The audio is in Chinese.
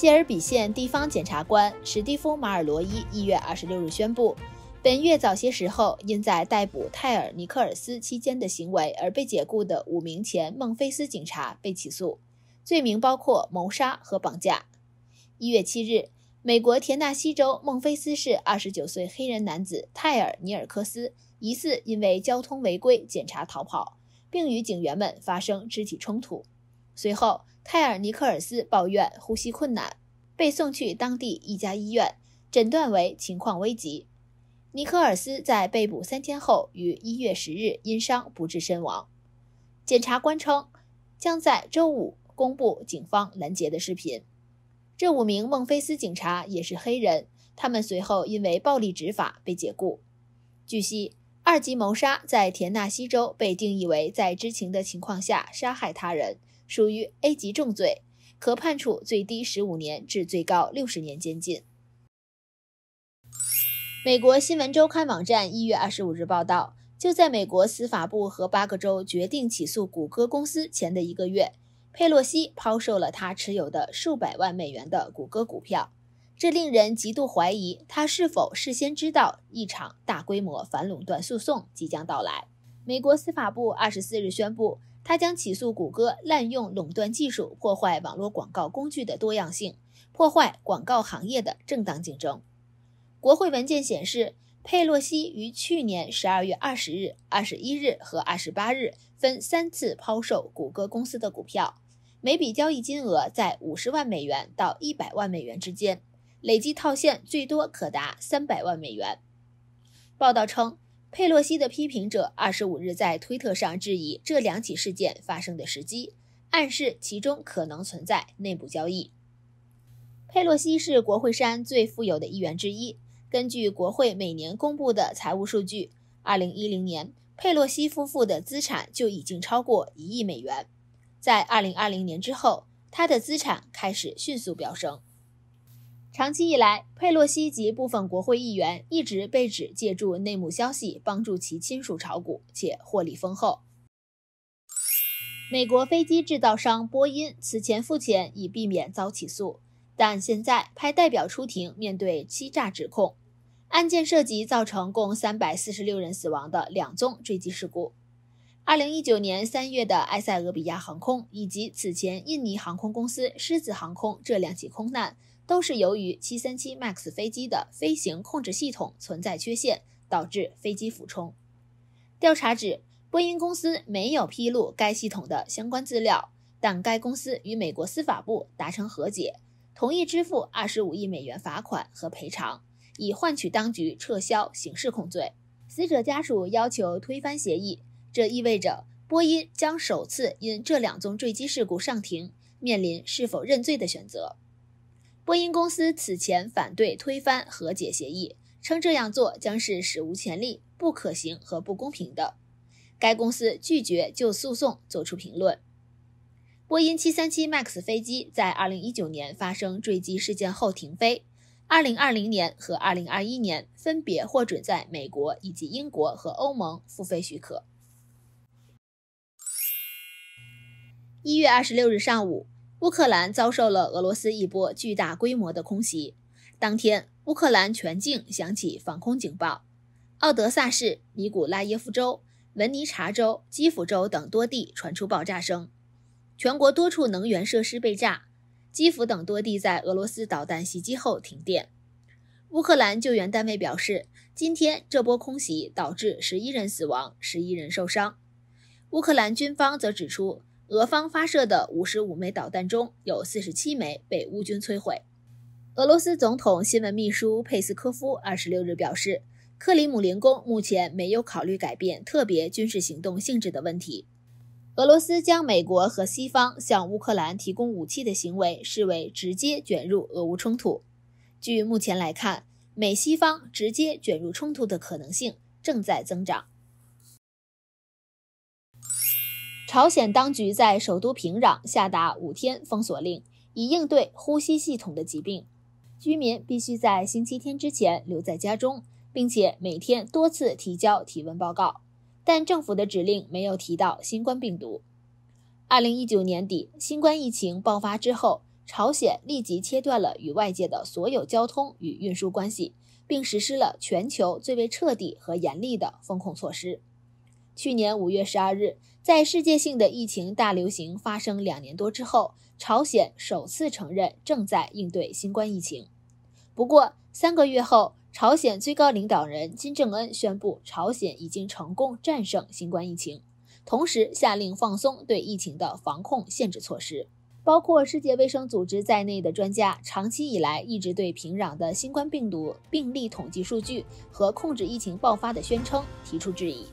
谢尔比县地方检察官史蒂夫·马尔罗伊一月二十六日宣布，本月早些时候因在逮捕泰尔·尼克尔斯期间的行为而被解雇的五名前孟菲斯警察被起诉，罪名包括谋杀和绑架。一月七日，美国田纳西州孟菲斯市二十九岁黑人男子泰尔·尼尔克斯疑似因为交通违规检查逃跑，并与警员们发生肢体冲突，随后。泰尔·尼克尔斯抱怨呼吸困难，被送去当地一家医院，诊断为情况危急。尼克尔斯在被捕三天后，于一月十日因伤不治身亡。检察官称，将在周五公布警方拦截的视频。这五名孟菲斯警察也是黑人，他们随后因为暴力执法被解雇。据悉，二级谋杀在田纳西州被定义为在知情的情况下杀害他人。属于 A 级重罪，可判处最低十五年至最高六十年监禁。美国新闻周刊网站一月二十五日报道，就在美国司法部和八个州决定起诉谷歌公司前的一个月，佩洛西抛售了他持有的数百万美元的谷歌股票，这令人极度怀疑他是否事先知道一场大规模反垄断诉讼即将到来。美国司法部二十四日宣布。他将起诉谷歌滥用垄断技术，破坏网络广告工具的多样性，破坏广告行业的正当竞争。国会文件显示，佩洛西于去年十二月二十日、二十一日和二十八日分三次抛售谷歌公司的股票，每笔交易金额在五十万美元到一百万美元之间，累计套现最多可达三百万美元。报道称。佩洛西的批评者二十五日在推特上质疑这两起事件发生的时机，暗示其中可能存在内部交易。佩洛西是国会山最富有的一员之一。根据国会每年公布的财务数据，二零一零年佩洛西夫妇的资产就已经超过一亿美元。在二零二零年之后，他的资产开始迅速飙升。长期以来，佩洛西及部分国会议员一直被指借助内幕消息帮助其亲属炒股，且获利丰厚。美国飞机制造商波音此前付钱以避免遭起诉，但现在派代表出庭面对欺诈指控。案件涉及造成共三百四十六人死亡的两宗坠机事故：二零一九年三月的埃塞俄比亚航空以及此前印尼航空公司狮子航空这两起空难。都是由于737 Max 飞机的飞行控制系统存在缺陷，导致飞机俯冲。调查指，波音公司没有披露该系统的相关资料，但该公司与美国司法部达成和解，同意支付二十五亿美元罚款和赔偿，以换取当局撤销刑事控罪。死者家属要求推翻协议，这意味着波音将首次因这两宗坠机事故上庭，面临是否认罪的选择。波音公司此前反对推翻和解协议，称这样做将是史无前例、不可行和不公平的。该公司拒绝就诉讼作出评论。波音737 MAX 飞机在2019年发生坠机事件后停飞，2020年和2021年分别获准在美国以及英国和欧盟付费许可。一月二十六日上午。乌克兰遭受了俄罗斯一波巨大规模的空袭。当天，乌克兰全境响起防空警报，奥德萨市、尼古拉耶夫州、文尼察州、基辅州等多地传出爆炸声，全国多处能源设施被炸，基辅等多地在俄罗斯导弹袭击后停电。乌克兰救援单位表示，今天这波空袭导致十一人死亡，十一人受伤。乌克兰军方则指出。俄方发射的五十五枚导弹中有四十七枚被乌军摧毁。俄罗斯总统新闻秘书佩斯科夫二十六日表示，克里姆林宫目前没有考虑改变特别军事行动性质的问题。俄罗斯将美国和西方向乌克兰提供武器的行为视为直接卷入俄乌冲突。据目前来看，美西方直接卷入冲突的可能性正在增长。朝鲜当局在首都平壤下达五天封锁令，以应对呼吸系统的疾病。居民必须在星期天之前留在家中，并且每天多次提交体温报告。但政府的指令没有提到新冠病毒。二零一九年底，新冠疫情爆发之后，朝鲜立即切断了与外界的所有交通与运输关系，并实施了全球最为彻底和严厉的封控措施。去年五月十二日，在世界性的疫情大流行发生两年多之后，朝鲜首次承认正在应对新冠疫情。不过，三个月后，朝鲜最高领导人金正恩宣布，朝鲜已经成功战胜新冠疫情，同时下令放松对疫情的防控限制措施。包括世界卫生组织在内的专家，长期以来一直对平壤的新冠病毒病例统计数据和控制疫情爆发的宣称提出质疑。